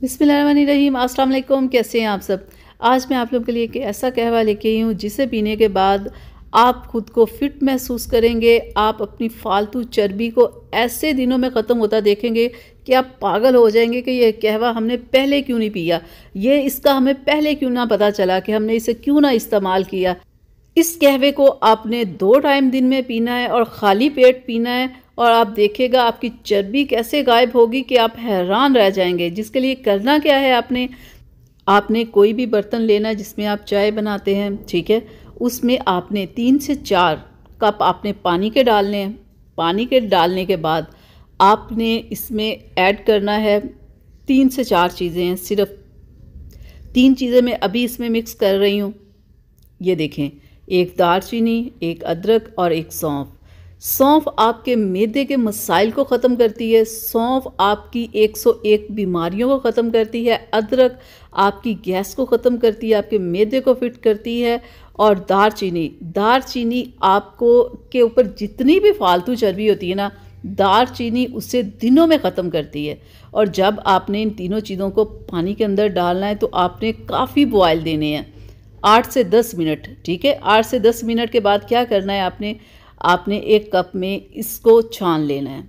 बिसमीम अस्सलाम कैसे हैं आप सब आज मैं आप लोग के लिए एक ऐसा कहवा लेके आई हूँ जिसे पीने के बाद आप खुद को फिट महसूस करेंगे आप अपनी फालतू चर्बी को ऐसे दिनों में ख़त्म होता देखेंगे कि आप पागल हो जाएंगे कि यह कहवा हमने पहले क्यों नहीं पिया ये इसका हमें पहले क्यों ना पता चला कि हमने इसे क्यों ना इस्तेमाल किया इस कहवे को आपने दो टाइम दिन में पीना है और ख़ाली पेट पीना है और आप देखिएगा आपकी चर्बी कैसे गायब होगी कि आप हैरान रह जाएंगे जिसके लिए करना क्या है आपने आपने कोई भी बर्तन लेना जिसमें आप चाय बनाते हैं ठीक है उसमें आपने तीन से चार कप आपने पानी के डालने हैं पानी के डालने के बाद आपने इसमें ऐड करना है तीन से चार चीज़ें हैं सिर्फ तीन चीज़ें मैं अभी इसमें मिक्स कर रही हूँ ये देखें एक दालचीनी एक अदरक और एक सौंफ सौंफ आपके मैदे के मसाइल को ख़त्म करती है सौंफ आपकी 101 बीमारियों को ख़त्म करती है अदरक आपकी गैस को ख़त्म करती है आपके मैदे को फिट करती है और दारचीनी दारचीनी आपको के ऊपर जितनी भी फालतू चर्बी होती है ना दारचीनी उससे दिनों में ख़त्म करती है और जब आपने इन तीनों चीज़ों को पानी के अंदर डालना है तो आपने काफ़ी बॉयल देने हैं आठ से दस मिनट ठीक है आठ से दस मिनट के बाद क्या करना है आपने आपने एक कप में इसको छान लेना है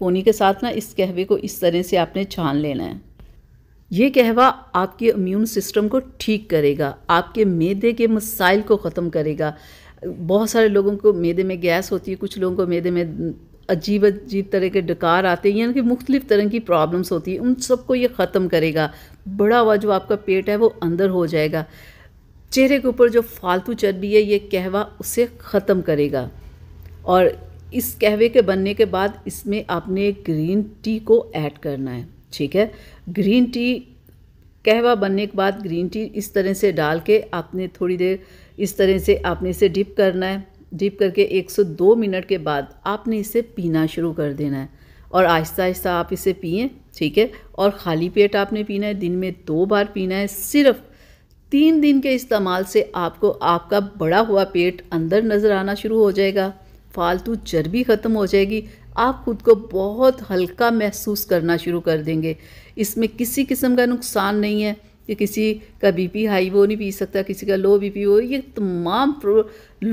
पोनी के साथ ना इस कहवे को इस तरह से आपने छान लेना है ये कहवा आपके इम्यून सिस्टम को ठीक करेगा आपके मैदे के मसाइल को ख़त्म करेगा बहुत सारे लोगों को मैदे में गैस होती है कुछ लोगों को मैदे में अजीब अजीब तरह के डकार आते हैं यानी कि मुख्तलिफ़ तरह की प्रॉब्लम्स होती हैं उन सबको ये ख़त्म करेगा बड़ा हुआ जो आपका पेट है वो अंदर हो जाएगा चेहरे के ऊपर जो फालतू चर्बी है ये कहवा उसे ख़त्म करेगा और इस कहवे के बनने के बाद इसमें आपने ग्रीन टी को ऐड करना है ठीक है ग्रीन टी कहवा बनने के बाद ग्रीन टी इस तरह से डाल के आपने थोड़ी देर इस तरह से आपने इसे डिप करना है डिप करके 102 मिनट के बाद आपने इसे पीना शुरू कर देना है और आहिस्ता आहिस्ता आप इसे पिए ठीक है और खाली पेट आपने पीना है दिन में दो बार पीना है सिर्फ तीन दिन के इस्तेमाल से आपको आपका बड़ा हुआ पेट अंदर नज़र आना शुरू हो जाएगा फालतू चर्बी ख़त्म हो जाएगी आप खुद को बहुत हल्का महसूस करना शुरू कर देंगे इसमें किसी किस्म का नुकसान नहीं है कि किसी का बीपी हाई वो नहीं पी सकता किसी का लो बीपी वो ये तमाम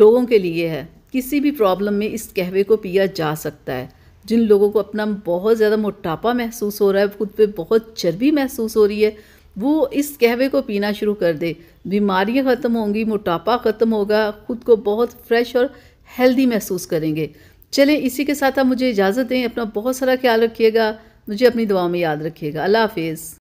लोगों के लिए है किसी भी प्रॉब्लम में इस कहवे को पिया जा सकता है जिन लोगों को अपना बहुत ज़्यादा मोटापा महसूस हो रहा है खुद पे बहुत चर्बी महसूस हो रही है वो इस कहवे को पीना शुरू कर दे बीमारियां ख़त्म होंगी मोटापा ख़त्म होगा खुद को बहुत फ्रेश और हेल्दी महसूस करेंगे चले इसी के साथ आप मुझे इजाज़त दें अपना बहुत सारा ख्याल रखिएगा मुझे अपनी दुआ में याद रखिएगा अल्लाह हाफिज़